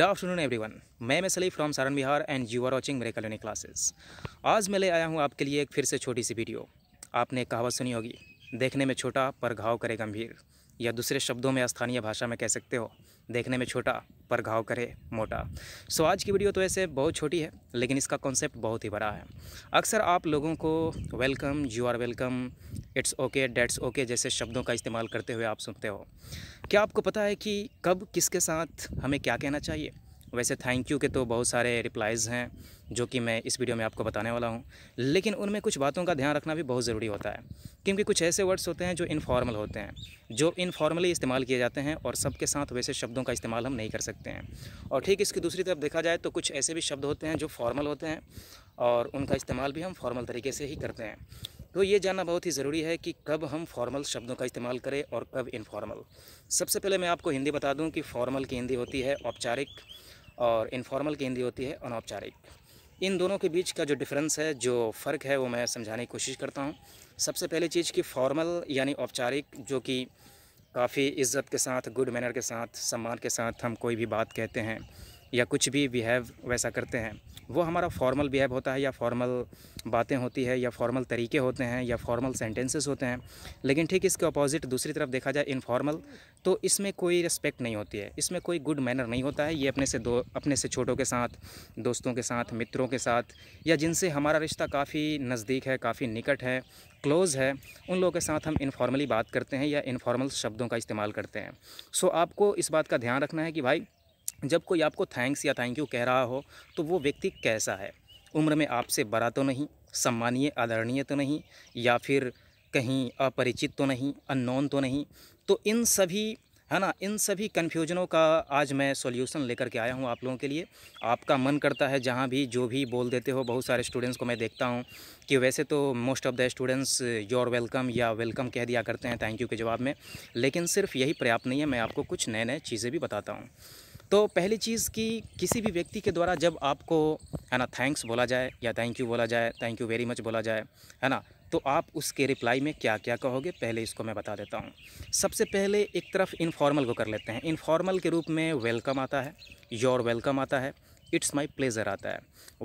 good afternoon every everyone मैं मैं सलीफ फ्रॉम Saran Bihar and you are watching मेरे कलोनी क्लासेस आज मैं ले आया हूँ आपके लिए एक फिर से छोटी सी वीडियो आपने कहावत सुनी होगी देखने में छोटा पर घाव करे गंभीर या दूसरे शब्दों में स्थानीय भाषा में कह सकते हो देखने में छोटा पर घाव करे मोटा सो आज की वीडियो तो ऐसे बहुत छोटी है लेकिन इसका कॉन्सेप्ट बहुत ही बड़ा है अक्सर आप लोगों को welcome you are welcome it's okay that's okay जैसे शब्दों का इस्तेमाल करते हुए आप सुनते हो क्या आपको पता है कि कब किसके साथ हमें क्या कहना चाहिए वैसे थैंक यू के तो बहुत सारे रिप्लाइज़ हैं जो कि मैं इस वीडियो में आपको बताने वाला हूँ लेकिन उनमें कुछ बातों का ध्यान रखना भी बहुत ज़रूरी होता है क्योंकि कुछ ऐसे वर्ड्स होते हैं जो इनफॉर्मल होते हैं जो इनफॉर्मली इस्तेमाल किए जाते हैं और सबके साथ वैसे शब्दों का इस्तेमाल हम नहीं कर सकते हैं और ठीक इसकी दूसरी तरफ देखा जाए तो कुछ ऐसे भी शब्द होते हैं जो फॉर्मल होते हैं और उनका इस्तेमाल भी हम फॉर्मल तरीके से ही करते हैं तो ये जानना बहुत ही ज़रूरी है कि कब हम फॉर्मल शब्दों का इस्तेमाल करें और कब इनफॉर्मल सबसे पहले मैं आपको हिंदी बता दूं कि फॉर्मल की हिंदी होती है औपचारिक और इनफॉर्मल की हिंदी होती है अनौपचारिक इन दोनों के बीच का जो डिफरेंस है जो फ़र्क है वो मैं समझाने की कोशिश करता हूँ सबसे पहले चीज़ कि फॉर्मल यानी औपचारिक जो कि काफ़ी इज़्ज़त के साथ गुड मैनर के साथ सम्मान के साथ हम कोई भी बात कहते हैं या कुछ भी बिहेव वैसा करते हैं वो हमारा फॉर्मल बिहेव होता है या फॉर्मल बातें होती है या फॉर्मल तरीके होते हैं या फॉर्मल सेंटेंसेस होते हैं लेकिन ठीक इसके अपोजिट दूसरी तरफ देखा जाए इनफॉर्मल तो इसमें कोई रिस्पेक्ट नहीं होती है इसमें कोई गुड मैनर नहीं होता है ये अपने से दो अपने से छोटों के साथ दोस्तों के साथ मित्रों के साथ या जिनसे हमारा रिश्ता काफ़ी नज़दीक है काफ़ी निकट है क्लोज़ है उन लोगों के साथ हम इनफॉर्मली बात करते हैं या इनफॉर्मल शब्दों का इस्तेमाल करते हैं सो आपको इस बात का ध्यान रखना है कि भाई जब कोई आपको थैंक्स या थैंक यू कह रहा हो तो वो व्यक्ति कैसा है उम्र में आपसे बड़ा तो नहीं सम्मानीय आदरणीय तो नहीं या फिर कहीं अपरिचित तो नहीं अननोन तो नहीं तो इन सभी है ना इन सभी कन्फ्यूजनों का आज मैं सॉल्यूशन लेकर के आया हूँ आप लोगों के लिए आपका मन करता है जहाँ भी जो भी बोल देते हो बहुत सारे स्टूडेंट्स को मैं देखता हूँ कि वैसे तो most of the students your welcome या वेलकम कह दिया करते हैं थैंक यू के जवाब में लेकिन सिर्फ यही पर्याप्त नहीं है मैं आपको कुछ नए नए चीज़ें भी बताता हूँ तो पहली चीज़ कि किसी भी व्यक्ति के द्वारा जब आपको है ना थैंक्स बोला जाए या थैंक यू बोला जाए थैंक यू वेरी मच बोला जाए है ना तो आप उसके रिप्लाई में क्या क्या कहोगे पहले इसको मैं बता देता हूँ सबसे पहले एक तरफ इनफॉर्मल को कर लेते हैं इनफॉर्मल के रूप में वेलकम आता है योर वेलकम आता है इट्स माई प्लेज़र आता है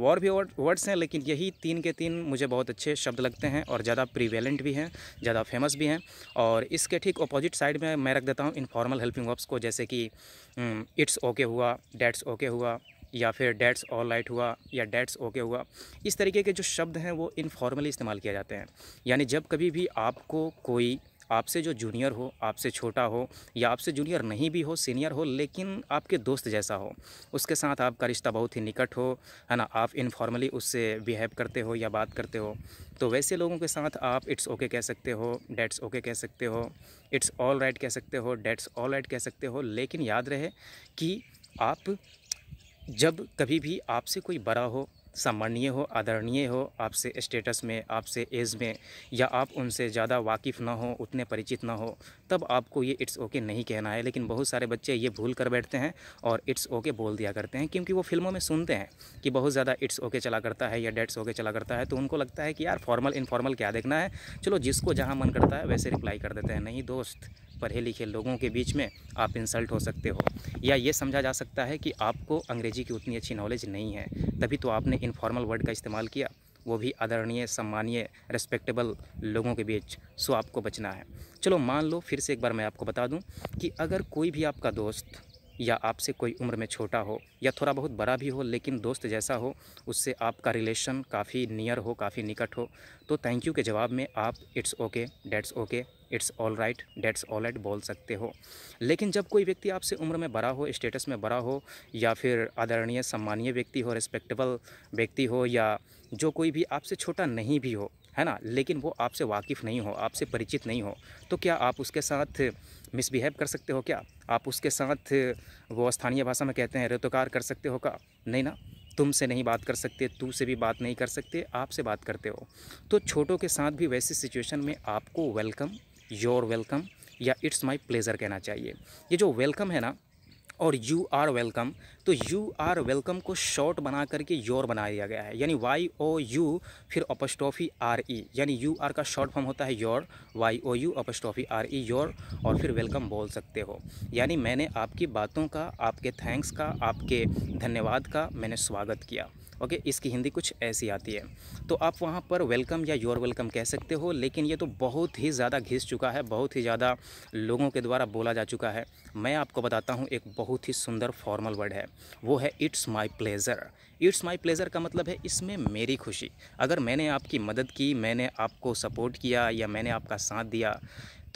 और भी वर्ड्स हैं लेकिन यही तीन के तीन मुझे बहुत अच्छे शब्द लगते हैं और ज़्यादा प्रीवेलेंट भी हैं ज़्यादा फेमस भी हैं और इसके ठीक अपोजिट साइड में मैं रख देता हूँ इनफॉर्मल हेल्पिंग वर्ब्स को जैसे कि इट्स हम्म, ओके हुआ डेट्स ओके हुआ या फिर डेट्स ऑल लाइट हुआ या डेट्स ओके हुआ इस तरीके के जो शब्द हैं वो इनफॉर्मली इस्तेमाल किए जाते हैं यानी जब कभी भी आपको कोई आपसे जो जूनियर हो आपसे छोटा हो या आपसे जूनियर नहीं भी हो सीनियर हो लेकिन आपके दोस्त जैसा हो उसके साथ आपका रिश्ता बहुत ही निकट हो है ना आप इनफॉर्मली उससे बिहेव करते हो या बात करते हो तो वैसे लोगों के साथ आप इट्स ओके okay कह सकते हो डेट्स ओके okay कह सकते हो इट्स ऑल राइट कह सकते हो डेट्स ऑल राइट कह सकते हो लेकिन याद रहे कि आप जब कभी भी आपसे कोई बड़ा हो सामान्य हो आदरणीय हो आपसे स्टेटस में आपसे एज में या आप उनसे ज़्यादा वाकिफ़ ना हो उतने परिचित ना हो तब आपको ये इट्स ओके नहीं कहना है लेकिन बहुत सारे बच्चे ये भूल कर बैठते हैं और इट्स ओके बोल दिया करते हैं क्योंकि वो फिल्मों में सुनते हैं कि बहुत ज़्यादा इट्स ओके चला करता है या डेट्स ओके चला करता है तो उनको लगता है कि यार फॉर्मल इनफॉर्मल क्या देखना है चलो जिसको जहाँ मन करता है वैसे रिप्लाई कर देते हैं नहीं दोस्त पढ़े लिखे लोगों के बीच में आप इंसल्ट हो सकते हो या ये समझा जा सकता है कि आपको अंग्रेज़ी की उतनी अच्छी नॉलेज नहीं है तभी तो आपने इनफॉर्मल वर्ड का इस्तेमाल किया वो भी आदरणीय सम्मानीय रिस्पेक्टेबल लोगों के बीच सो आपको बचना है चलो मान लो फिर से एक बार मैं आपको बता दूँ कि अगर कोई भी आपका दोस्त या आपसे कोई उम्र में छोटा हो या थोड़ा बहुत बड़ा भी हो लेकिन दोस्त जैसा हो उससे आपका रिलेशन काफ़ी नियर हो काफ़ी निकट हो तो थैंक यू के जवाब में आप it's okay that's okay it's all right that's all right बोल सकते हो लेकिन जब कोई व्यक्ति आपसे उम्र में बड़ा हो स्टेटस में बड़ा हो या फिर आदरणीय सम्मानीय व्यक्ति हो रिस्पेक्टेबल व्यक्ति हो या जो कोई भी आपसे छोटा नहीं भी हो है ना लेकिन वो आपसे वाकिफ़ नहीं हो आपसे परिचित नहीं हो तो क्या आप उसके साथ मिसबिहेव कर सकते हो क्या आप उसके साथ वो स्थानीय भाषा में कहते हैं रेतुकार कर सकते हो क्या नहीं ना तुम से नहीं बात कर सकते तू से भी बात नहीं कर सकते आपसे बात करते हो तो छोटों के साथ भी वैसी सिचुएशन में आपको वेलकम योर वेलकम या इट्स माई प्लेज़र कहना चाहिए ये जो वेलकम है ना और यू आर वेलकम तो यू आर वेलकम को शॉर्ट बना करके योर बना दिया गया है यानी वाई ओ यू फिर अपस्टॉफी आर ई यानी यू आर का शॉर्ट फॉर्म होता है your Y O U apostrophe R E your और फिर वेलकम बोल सकते हो यानी मैंने आपकी बातों का आपके थैंक्स का आपके धन्यवाद का मैंने स्वागत किया ओके इसकी हिंदी कुछ ऐसी आती है तो आप वहाँ पर वेलकम या योर वेलकम कह सकते हो लेकिन ये तो बहुत ही ज़्यादा घिस चुका है बहुत ही ज़्यादा लोगों के द्वारा बोला जा चुका है मैं आपको बताता हूँ एक बहुत ही सुंदर फॉर्मल वर्ड है वो है it's my pleasure it's my pleasure का मतलब है इसमें मेरी खुशी अगर मैंने आपकी मदद की मैंने आपको सपोर्ट किया या मैंने आपका साथ दिया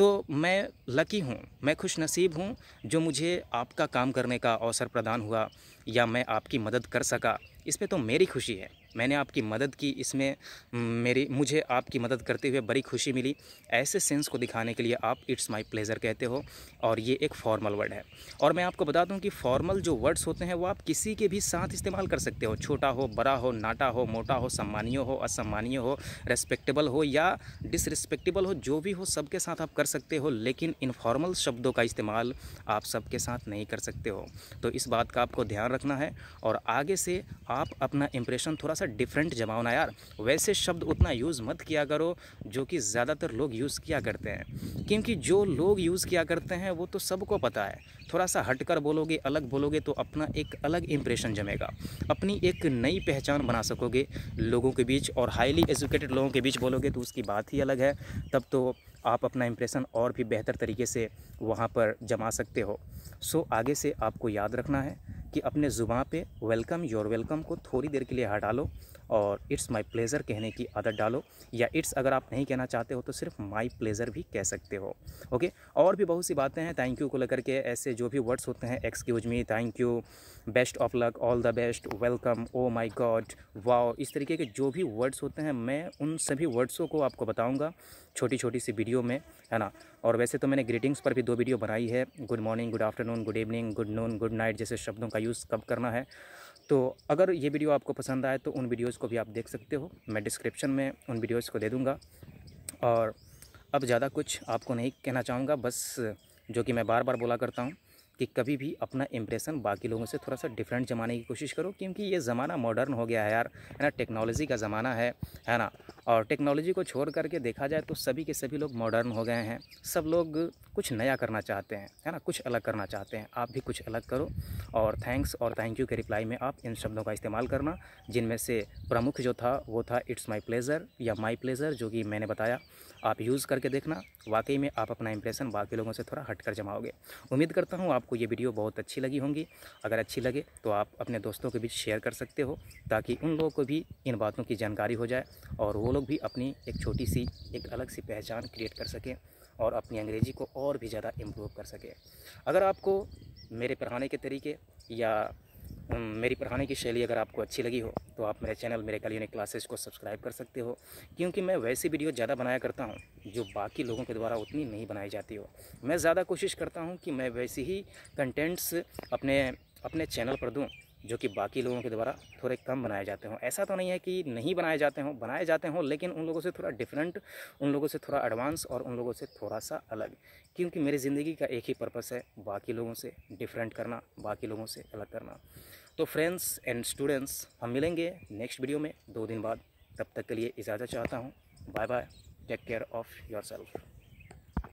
तो मैं लकी हूँ मैं खुश नसीब हूँ जो मुझे आपका काम करने का अवसर प्रदान हुआ या मैं आपकी मदद कर सका इस पर तो मेरी खुशी है मैंने आपकी मदद की इसमें मेरी मुझे आपकी मदद करते हुए बड़ी खुशी मिली ऐसे सेंस को दिखाने के लिए आप इट्स माई प्लेज़र कहते हो और ये एक फॉर्मल वर्ड है और मैं आपको बता दूं कि फॉर्मल जो वर्ड्स होते हैं वो आप किसी के भी साथ इस्तेमाल कर सकते हो छोटा हो बड़ा हो नाटा हो मोटा हो सम्मानीय हो असम्मानीय हो रेस्पेक्टेबल हो या डिसरिस्पेक्टेबल हो जो भी हो सबके साथ आप कर सकते हो लेकिन इनफॉर्मल शब्दों का इस्तेमाल आप सबके साथ नहीं कर सकते हो तो इस बात का आपको ध्यान रखना है और आगे से आप अपना इम्प्रेशन थोड़ा सा सा डिफरेंट जमा होना यार वैसे शब्द उतना यूज़ मत किया करो जो कि ज़्यादातर लोग यूज़ किया करते हैं क्योंकि जो लोग यूज़ किया करते हैं वो तो सबको पता है थोड़ा सा हटकर बोलोगे अलग बोलोगे तो अपना एक अलग इम्प्रेशन जमेगा अपनी एक नई पहचान बना सकोगे लोगों के बीच और हाईली एजुकेटेड लोगों के बीच बोलोगे तो उसकी बात ही अलग है तब तो आप अपना इम्प्रेशन और भी बेहतर तरीके से वहाँ पर जमा सकते हो सो आगे से आपको याद रखना है कि अपने ज़ुबान पे वेलकम योर वेलकम को थोड़ी देर के लिए हटा लो और इट्स माय प्लेज़र कहने की आदत डालो या इट्स अगर आप नहीं कहना चाहते हो तो सिर्फ माय प्लेज़र भी कह सकते हो ओके और भी बहुत सी बातें हैं थैंक यू को लेकर के ऐसे जो भी वर्ड्स होते हैं excuse me thank you best of luck all the best welcome oh my god wow इस तरीके के जो भी वर्ड्स होते हैं मैं उन सभी वर्ड्सों को आपको बताऊँगा छोटी छोटी सी वीडियो में है ना और वैसे तो मैंने ग्रीटिंग्स पर भी दो वीडियो बनाई है good morning good afternoon good evening good noon good night जैसे शब्दों का यूज़ कब करना है तो अगर ये वीडियो आपको पसंद आए तो उन वीडियोज़ को भी आप देख सकते हो मैं डिस्क्रिप्शन में उन वीडियोज़ को दे दूँगा और अब ज़्यादा कुछ आपको नहीं कहना चाहूँगा बस जो कि मैं बार बार बोला करता हूँ कि कभी भी अपना इम्प्रेशन बाकी लोगों से थोड़ा सा डिफरेंट जमाने की कोशिश करो क्योंकि ये ज़माना मॉडर्न हो गया है यार है ना टेक्नोलॉजी का ज़माना है है ना और टेक्नोलॉजी को छोड़ करके देखा जाए तो सभी के सभी लोग मॉडर्न हो गए हैं सब लोग कुछ नया करना चाहते हैं है ना कुछ अलग करना चाहते हैं आप भी कुछ अलग करो और थैंक्स और थैंक यू के रिप्लाई में आप इन शब्दों का इस्तेमाल करना जिनमें से प्रमुख जो था वो था इट्स माई प्लेज़र या माई प्लेज़र जो कि मैंने बताया आप यूज़ करके देखना वाकई में आप अपना इंप्रेशन बाकी लोगों से थोड़ा हटकर जमाओगे उम्मीद करता हूँ आपको ये वीडियो बहुत अच्छी लगी होंगी अगर अच्छी लगे तो आप अपने दोस्तों के बीच शेयर कर सकते हो ताकि उन लोगों को भी इन बातों की जानकारी हो जाए और वो लोग भी अपनी एक छोटी सी एक अलग सी पहचान क्रिएट कर सकें और अपनी अंग्रेज़ी को और भी ज़्यादा इम्प्रूव कर सकें अगर आपको मेरे पढ़ाने के तरीके या मेरी पढ़ाने की शैली अगर आपको अच्छी लगी हो तो आप मेरे चैनल मेरे कल यूनिक क्लासेस को सब्सक्राइब कर सकते हो क्योंकि मैं वैसी वीडियो ज़्यादा बनाया करता हूँ जो बाकी लोगों के द्वारा उतनी नहीं बनाई जाती हो मैं ज़्यादा कोशिश करता हूँ कि मैं वैसी ही कंटेंट्स अपने अपने चैनल पर दूँ जो कि बाकी लोगों के द्वारा थोड़े कम बनाए जाते हों ऐसा तो नहीं है कि नहीं बनाए जाते हों बनाए जाते हों लेकिन उन लोगों से थोड़ा डिफरेंट उन लोगों से थोड़ा एडवांस और उन लोगों से थोड़ा सा अलग क्योंकि मेरी ज़िंदगी का एक ही पर्पस है बाकी लोगों से डिफरेंट करना बाकी लोगों से अलग करना तो फ्रेंड्स एंड स्टूडेंट्स हम मिलेंगे नेक्स्ट वीडियो में दो दिन बाद तब तक के लिए इजाज़त चाहता हूँ bye bye take care of your self